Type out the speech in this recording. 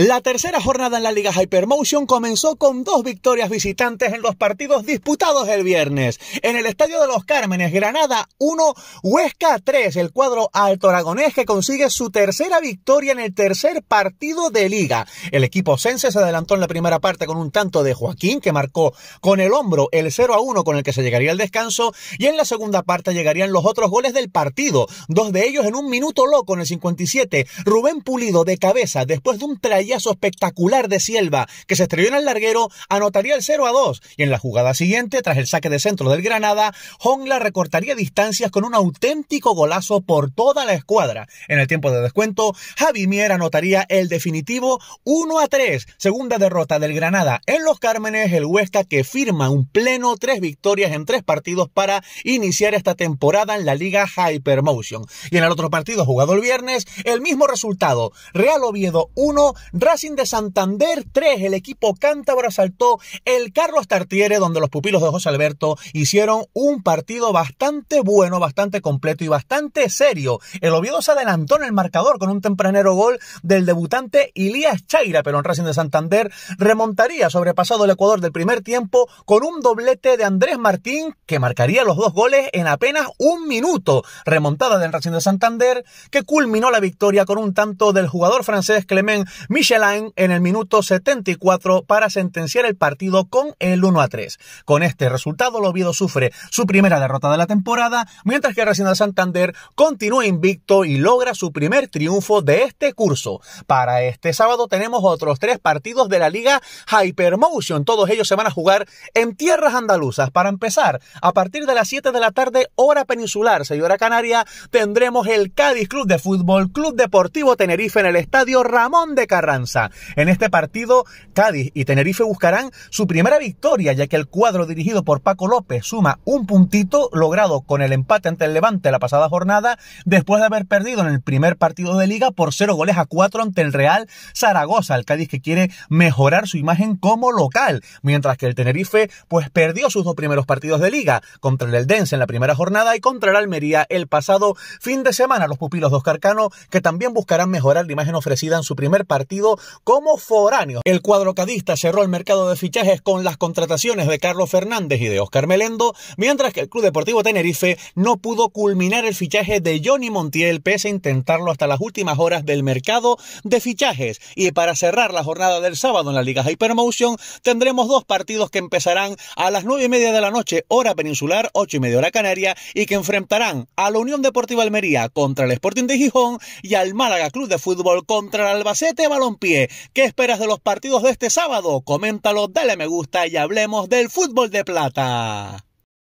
La tercera jornada en la Liga Hypermotion comenzó con dos victorias visitantes en los partidos disputados el viernes. En el Estadio de los Cármenes, Granada 1, Huesca 3, el cuadro alto aragonés que consigue su tercera victoria en el tercer partido de liga. El equipo sense se adelantó en la primera parte con un tanto de Joaquín que marcó con el hombro el 0 a 1 con el que se llegaría al descanso y en la segunda parte llegarían los otros goles del partido, dos de ellos en un minuto loco en el 57, Rubén Pulido de cabeza después de un trayecto espectacular de Silva, que se estrelló en el larguero, anotaría el 0 a 2. Y en la jugada siguiente, tras el saque de centro del Granada, Hongla recortaría distancias con un auténtico golazo por toda la escuadra. En el tiempo de descuento, Javi Mier anotaría el definitivo 1 a 3, segunda derrota del Granada en los Cármenes, el Huesca que firma un pleno tres victorias en tres partidos para iniciar esta temporada en la Liga Hypermotion. Y en el otro partido jugado el viernes, el mismo resultado, Real Oviedo 1, Racing de Santander 3, el equipo cántabro asaltó el Carlos Tartiere, donde los pupilos de José Alberto hicieron un partido bastante bueno, bastante completo y bastante serio. El Oviedo se adelantó en el marcador con un tempranero gol del debutante Ilías Chaira, pero en Racing de Santander remontaría sobrepasado el Ecuador del primer tiempo con un doblete de Andrés Martín que marcaría los dos goles en apenas un minuto. Remontada del Racing de Santander que culminó la victoria con un tanto del jugador francés Clement Michelin en el minuto 74 para sentenciar el partido con el 1 a 3. Con este resultado, el sufre su primera derrota de la temporada, mientras que Racing de Santander continúa invicto y logra su primer triunfo de este curso. Para este sábado tenemos otros tres partidos de la Liga Hypermotion. Todos ellos se van a jugar en tierras andaluzas. Para empezar, a partir de las 7 de la tarde, hora peninsular, 6 hora canaria, tendremos el Cádiz Club de Fútbol, Club Deportivo Tenerife en el Estadio Ramón de Carrera. En este partido, Cádiz y Tenerife buscarán su primera victoria, ya que el cuadro dirigido por Paco López suma un puntito logrado con el empate ante el Levante la pasada jornada, después de haber perdido en el primer partido de liga por 0 goles a cuatro ante el Real Zaragoza, el Cádiz que quiere mejorar su imagen como local, mientras que el Tenerife pues perdió sus dos primeros partidos de liga contra el Eldense en la primera jornada y contra el Almería el pasado fin de semana. Los pupilos de Oscar que también buscarán mejorar la imagen ofrecida en su primer partido como foráneo. El cuadrocadista cerró el mercado de fichajes con las contrataciones de Carlos Fernández y de Oscar Melendo, mientras que el Club Deportivo Tenerife no pudo culminar el fichaje de Johnny Montiel pese a intentarlo hasta las últimas horas del mercado de fichajes. Y para cerrar la jornada del sábado en la Liga Hypermotion, tendremos dos partidos que empezarán a las nueve y media de la noche, hora peninsular, ocho y media hora canaria, y que enfrentarán a la Unión Deportiva Almería contra el Sporting de Gijón y al Málaga Club de Fútbol contra el Albacete Balón pie. ¿Qué esperas de los partidos de este sábado? Coméntalo, dale me gusta y hablemos del fútbol de plata.